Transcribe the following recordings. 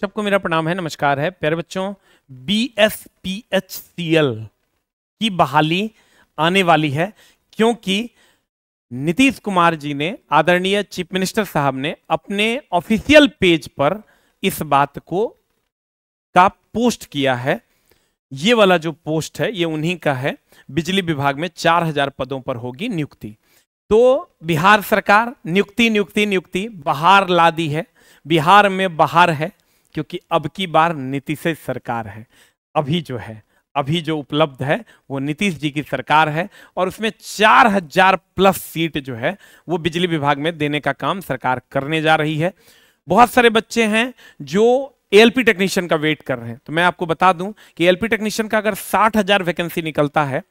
सबको मेरा प्रणाम है नमस्कार है प्यारे बच्चों B S P H C L की बहाली आने वाली है क्योंकि नीतीश कुमार जी ने आदरणीय चीफ मिनिस्टर साहब ने अपने ऑफिशियल पेज पर इस बात को का पोस्ट किया है ये वाला जो पोस्ट है ये उन्हीं का है बिजली विभाग में 4000 पदों पर होगी नियुक्ति तो बिहार सरकार नियुक्ति नियुक्ति नियुक्ति बाहर ला दी है बिहार में बाहर है क्योंकि अब की बार नीतीश सरकार है अभी जो है अभी जो उपलब्ध है वो नीतीश जी की सरकार है और उसमें चार हजार प्लस सीट जो है वो बिजली विभाग में देने का काम सरकार करने जा रही है बहुत सारे बच्चे हैं जो एलपी टेक्नीशियन का वेट कर रहे हैं तो मैं आपको बता दूं कि एलपी टेक्नीशियन का अगर साठ हजार वैकेंसी निकलता है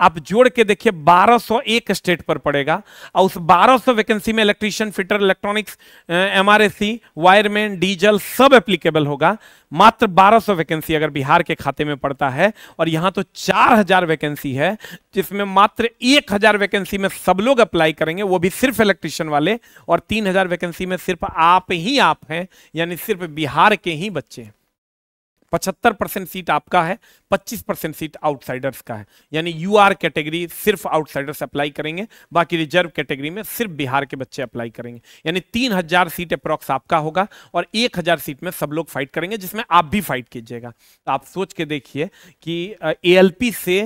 आप जोड़ के देखिए 1201 स्टेट पर पड़ेगा और उस 1200 वैकेंसी में electrician fitter electronics MRAC wireman diesel सब एप्लीकेबल होगा मात्र 1200 वैकेंसी अगर बिहार के खाते में पड़ता है और यहां तो 4000 वैकेंसी है जिसमें मात्र 1000 वैकेंसी में सब लोग अप्लाई करेंगे वो भी सिर्फ इलेक्ट्रीशियन वाले और तीन वैकेंसी में सिर्फ आप ही आप हैं यानी सिर्फ बिहार के ही बच्चे हैं पचहत्तर परसेंट सीट आपका है पच्चीस परसेंट सीट आउटसाइडर्स का है यानी यू आर कैटेगरी सिर्फ आउटसाइडर्स अप्लाई करेंगे बाकी रिजर्व कैटेगरी में सिर्फ बिहार के बच्चे अप्लाई करेंगे यानी तीन हजार सीट अप्रॉक्स आपका होगा और एक हजार सीट में सब लोग फाइट करेंगे जिसमें आप भी फाइट कीजिएगा तो आप सोच के देखिए कि ए से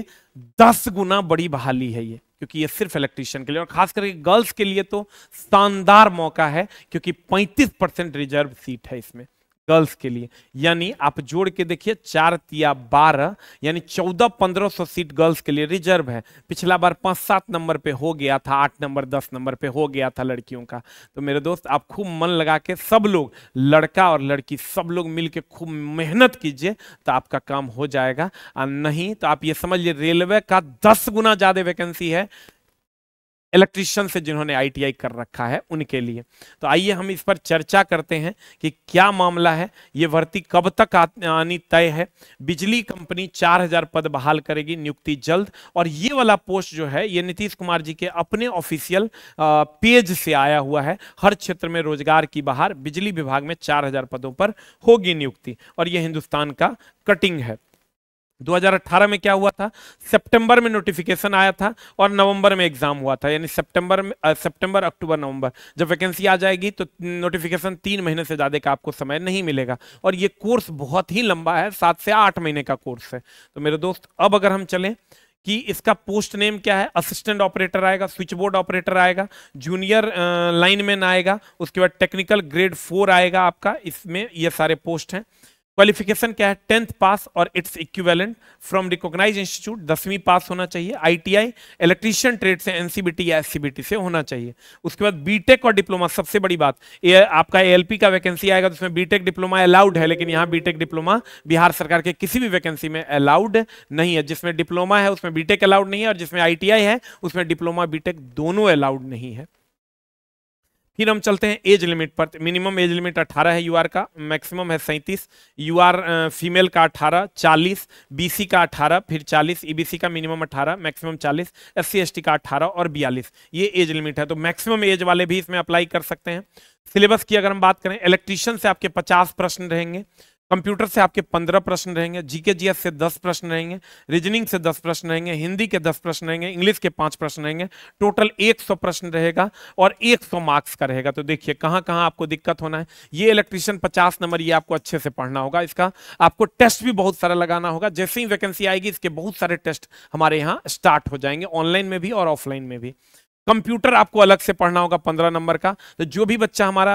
दस गुना बड़ी बहाली है ये क्योंकि ये सिर्फ इलेक्ट्रिशियन के लिए और खास करके गर्ल्स के लिए तो शानदार मौका है क्योंकि 35 परसेंट रिजर्व सीट है इसमें गर्ल्स के लिए यानी आप जोड़ के देखिए चार तिया बारह यानी चौदह पंद्रह सौ सीट गर्ल्स के लिए रिजर्व है पिछला बार पाँच सात नंबर पे हो गया था आठ नंबर दस नंबर पे हो गया था लड़कियों का तो मेरे दोस्त आप खूब मन लगा के सब लोग लड़का और लड़की सब लोग मिल के खूब मेहनत कीजिए तो आपका काम हो जाएगा और नहीं तो आप ये समझिए रेलवे का दस गुना ज़्यादा वैकेंसी है इलेक्ट्रिशियन से जिन्होंने आईटीआई कर रखा है उनके लिए तो आइए हम इस पर चर्चा करते हैं कि क्या मामला है ये भर्ती कब तक आनी तय है बिजली कंपनी 4000 पद बहाल करेगी नियुक्ति जल्द और ये वाला पोस्ट जो है ये नीतीश कुमार जी के अपने ऑफिशियल पेज से आया हुआ है हर क्षेत्र में रोजगार की बहार बिजली विभाग में चार पदों पर होगी नियुक्ति और यह हिंदुस्तान का कटिंग है 2018 में क्या हुआ था सितंबर में नोटिफिकेशन आया था और नवंबर में एग्जाम हुआ था यानी सितंबर में सितंबर अक्टूबर नवंबर जब वैकेंसी आ जाएगी तो नोटिफिकेशन तीन महीने से ज़्यादा का आपको समय नहीं मिलेगा और ये कोर्स बहुत ही लंबा है सात से आठ महीने का कोर्स है तो मेरे दोस्त अब अगर हम चलें कि इसका पोस्ट नेम क्या है असिस्टेंट ऑपरेटर आएगा स्विच बोर्ड ऑपरेटर आएगा जूनियर लाइनमैन आएगा उसके बाद टेक्निकल ग्रेड फोर आएगा आपका इसमें ये सारे पोस्ट हैं क्वालिफिकेशन क्या है टेंथ पास और its equivalent from recognise institute दसवीं पास होना चाहिए आईटीआई इलेक्ट्रीशियन ट्रेड से एनसीबीटी या एससीबीटी से होना चाहिए उसके बाद बीटेक और डिप्लोमा सबसे बड़ी बात ये आपका एएलपी का वैकेंसी आएगा तो उसमें बीटेक डिप्लोमा अलाउड है लेकिन यहाँ बीटेक डिप्लोमा बिहार सरकार के किसी भी वैकेंसी में अलाउड नहीं है जिसमें डिप्लोमा है उसमें बीटेक अलाउड नहीं है और जिसमें आई है उसमें डिप्लोमा बीटेक दोनों अलाउड नहीं है फिर हम चलते हैं एज लिमिट पर मिनिमम एज लिमिट 18 है यूआर का मैक्सिमम है सैंतीस यूआर फीमेल का 18 40 बीसी का 18 फिर 40 ईबीसी का मिनिमम 18 मैक्सिमम 40 एससी एसटी का 18 और 42 ये एज लिमिट है तो मैक्सिमम एज वाले भी इसमें अप्लाई कर सकते हैं सिलेबस की अगर हम बात करें इलेक्ट्रीशियन से आपके पचास प्रश्न रहेंगे कंप्यूटर से आपके पंद्रह प्रश्न रहेंगे जीके जीएस से दस प्रश्न रहेंगे रीजनिंग से दस प्रश्न रहेंगे हिंदी के दस प्रश्न रहेंगे इंग्लिश के पांच प्रश्न रहेंगे टोटल एक सौ प्रश्न रहेगा और एक सौ मार्क्स का रहेगा तो देखिए कहां कहाँ आपको दिक्कत होना है ये इलेक्ट्रिशियन पचास नंबर ये आपको अच्छे से पढ़ना होगा इसका आपको टेस्ट भी बहुत सारा लगाना होगा जैसे ही वैकेंसी आएगी इसके बहुत सारे टेस्ट हमारे यहाँ स्टार्ट हो जाएंगे ऑनलाइन में भी और ऑफलाइन में भी कंप्यूटर आपको अलग से पढ़ना होगा पंद्रह नंबर का तो जो भी बच्चा हमारा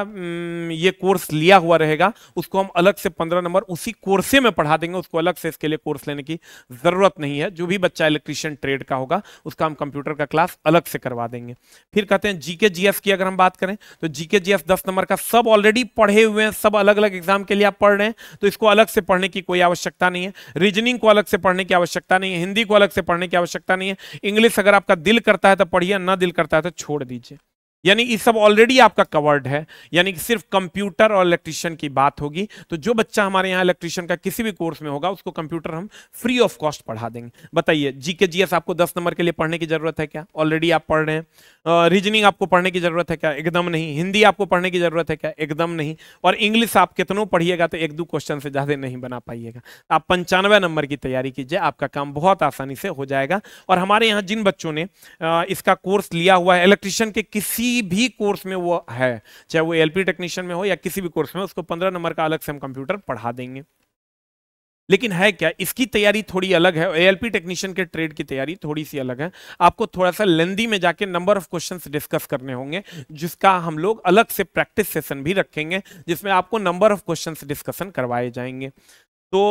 ये कोर्स लिया हुआ रहेगा उसको हम अलग से पंद्रह नंबर उसी कोर्से में पढ़ा देंगे उसको अलग से इसके लिए कोर्स लेने की जरूरत नहीं है जो भी बच्चा इलेक्ट्रिशियन ट्रेड का होगा उसका हम कंप्यूटर का क्लास अलग से करवा देंगे फिर कहते हैं जीके जीएस की अगर हम बात करें तो जीके जीएस दस नंबर का सब ऑलरेडी पढ़े हुए हैं सब अलग अलग एग्जाम के लिए आप पढ़ रहे हैं तो इसको अलग से पढ़ने की कोई आवश्यकता नहीं है रीजनिंग को अलग से पढ़ने की आवश्यकता नहीं है हिंदी को अलग से पढ़ने की आवश्यकता नहीं है इंग्लिश अगर आपका दिल करता है तो पढ़िए ना दिल करता है तो छोड़ दीजिए यानी ये सब ऑलरेडी आपका कवर्ड है यानी कि सिर्फ कंप्यूटर और इलेक्ट्रिशियन की बात होगी तो जो बच्चा हमारे यहाँ इलेक्ट्रिशियन का किसी भी कोर्स में होगा उसको कंप्यूटर हम फ्री ऑफ कॉस्ट पढ़ा देंगे बताइए जीके जी एस आपको दस नंबर के लिए पढ़ने की जरूरत है क्या ऑलरेडी आप पढ़ रहे हैं रीजनिंग आपको पढ़ने की जरूरत है क्या एकदम नहीं हिंदी आपको पढ़ने की जरूरत है क्या एकदम नहीं और इंग्लिश आप कितनों पढ़िएगा तो एक दो क्वेश्चन से ज्यादा नहीं बना पाइएगा आप पंचानवे नंबर की तैयारी कीजिए आपका काम बहुत आसानी से हो जाएगा और हमारे यहाँ जिन बच्चों ने इसका कोर्स लिया हुआ है इलेक्ट्रिशियन के किसी किसी भी कोर्स में वो है चाहे वो एलपी टेक्नीशियन में हो या किसी भी कोर्स में उसको पंद्रह नंबर का अलग से हम कंप्यूटर पढ़ा देंगे लेकिन है क्या इसकी तैयारी थोड़ी अलग है एएलपी टेक्नीशियन के ट्रेड की तैयारी थोड़ी सी अलग है आपको थोड़ा सा लेंदी में जाके नंबर ऑफ क्वेश्चंस डिस्कस करने होंगे जिसका हम लोग अलग से प्रैक्टिस सेशन भी रखेंगे जिसमें आपको नंबर ऑफ क्वेश्चंस डिस्कशन करवाए जाएंगे तो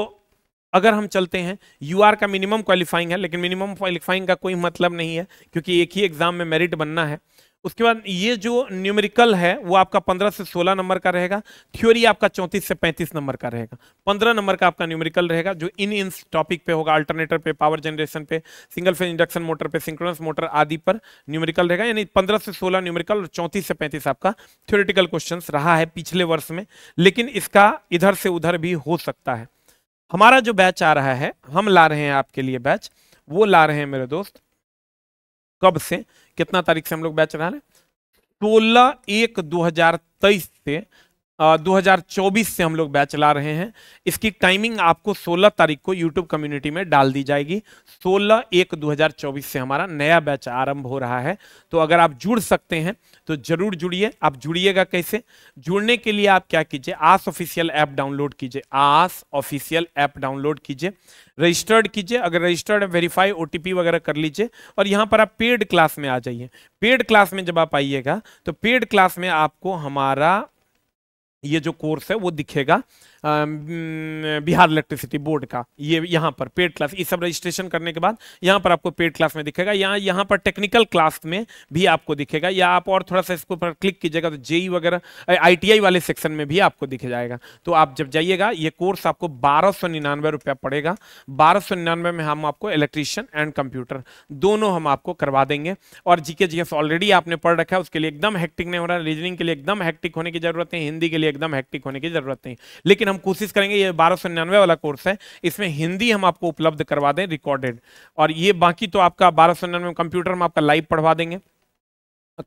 अगर हम चलते हैं यू का मिनिमम क्वालिफाइंग है लेकिन मिनिमम क्वालिफाइंग का कोई मतलब नहीं है क्योंकि एक ही एग्जाम में मेरिट बनना है उसके बाद ये जो न्यूमेरिकल है वो आपका पंद्रह से सोलह नंबर का रहेगा थ्योरी आपका चौंतीस से पैंतीस नंबर का रहेगा पंद्रह नंबर का आपका न्यूमेरिकल रहेगा जो इन इन टॉपिक पे होगा अल्टरनेटर पे पावर जनरेशन पे सिंगल फेज इंडक्शन मोटर पे सिंक्रोनस मोटर आदि पर न्यूमेरिकल रहेगा यानी पंद्रह से सोलह न्यूमेरिकल और चौंतीस से पैंतीस आपका थ्योरिटिकल क्वेश्चन रहा है पिछले वर्ष में लेकिन इसका इधर से उधर भी हो सकता है हमारा जो बैच आ रहा है हम ला रहे हैं आपके लिए बैच वो ला रहे हैं मेरे दोस्त कब से कितना तारीख से हम लोग बैच रहा है सोलह एक 2023 से 2024 से हम लोग बैच ला रहे हैं इसकी टाइमिंग आपको 16 तारीख को यूट्यूब कम्युनिटी में डाल दी जाएगी 16 एक 2024 से हमारा नया बैच आरंभ हो रहा है तो अगर आप जुड़ सकते हैं तो जरूर जुड़िए आप जुड़िएगा कैसे जुड़ने के लिए आप क्या कीजिए आस ऑफिशियल ऐप डाउनलोड कीजिए आस ऑफिशियल ऐप डाउनलोड कीजिए रजिस्टर्ड कीजिए अगर रजिस्टर्ड वेरीफाई ओ वगैरह कर लीजिए और यहाँ पर आप पेड क्लास में आ जाइए पेड क्लास में जब आप आइएगा तो पेड क्लास में आपको हमारा ये जो कोर्स है वो दिखेगा बिहार इलेक्ट्रिसिटी बोर्ड का ये यहाँ पर पेड क्लास ये सब रजिस्ट्रेशन करने के बाद यहाँ पर आपको पेड क्लास में दिखेगा यहाँ यहाँ पर टेक्निकल क्लास में भी आपको दिखेगा या आप और थोड़ा सा इसके ऊपर क्लिक कीजिएगा तो जेई e वगैरह आई वाले सेक्शन में भी आपको दिखे जाएगा तो आप जब जाइएगा ये कोर्स आपको बारह सौ निन्यानवे रुपया पड़ेगा बारह सौ निन्यानवे में हम आपको इलेक्ट्रिशियन एंड कंप्यूटर दोनों हम आपको करवा देंगे और जीके जी ऑलरेडी आपने पढ़ रखा है उसके लिए एकदम हेक्टिक नहीं हो रहा रीजनिंग के लिए एकदम हेक्टिक होने की जरूरत है हिंदी के लिए एकदम हेक्टिक होने की जरूरत नहीं लेकिन हम कोशिश करेंगे ये बारह सौ निन्यानवे वाला कोर्स है इसमें हिंदी हम आपको उपलब्ध करवा दें रिकॉर्डेड और ये बाकी तो आपका बारह सौ निन्यानवे कंप्यूटर में आपका लाइव पढ़वा देंगे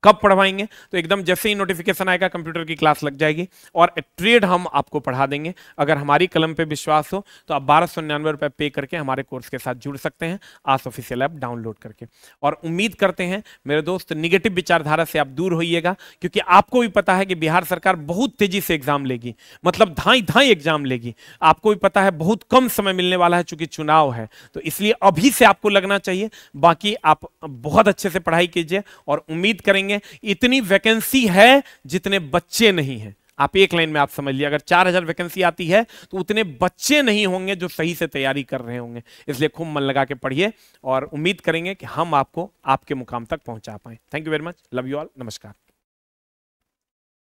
कब पढ़वाएंगे तो एकदम जैसे ही नोटिफिकेशन आएगा कंप्यूटर की क्लास लग जाएगी और ट्रेड हम आपको पढ़ा देंगे अगर हमारी कलम पे विश्वास हो तो आप बारह सौ निन्यानवे रुपये पे करके हमारे कोर्स के साथ जुड़ सकते हैं आस ऑफिशियल ऐप डाउनलोड करके और उम्मीद करते हैं मेरे दोस्त निगेटिव विचारधारा से आप दूर होइएगा क्योंकि आपको भी पता है कि बिहार सरकार बहुत तेजी से एग्जाम लेगी मतलब धाई धाई एग्जाम लेगी आपको भी पता है बहुत कम समय मिलने वाला है चूंकि चुनाव है तो इसलिए अभी से आपको लगना चाहिए बाकी आप बहुत अच्छे से पढ़ाई कीजिए और उम्मीद करेंगे करेंगे इतनी वैकेंसी है जितने बच्चे नहीं है आप एक लाइन में आप समझ लिया अगर चार हजार वैकेंसी आती है तो उतने बच्चे नहीं होंगे जो सही से तैयारी कर रहे होंगे इसलिए खूब मन लगा के पढ़िए और उम्मीद करेंगे कि हम आपको आपके मुकाम तक पहुंचा पाए thank you very much love you all नमस्कार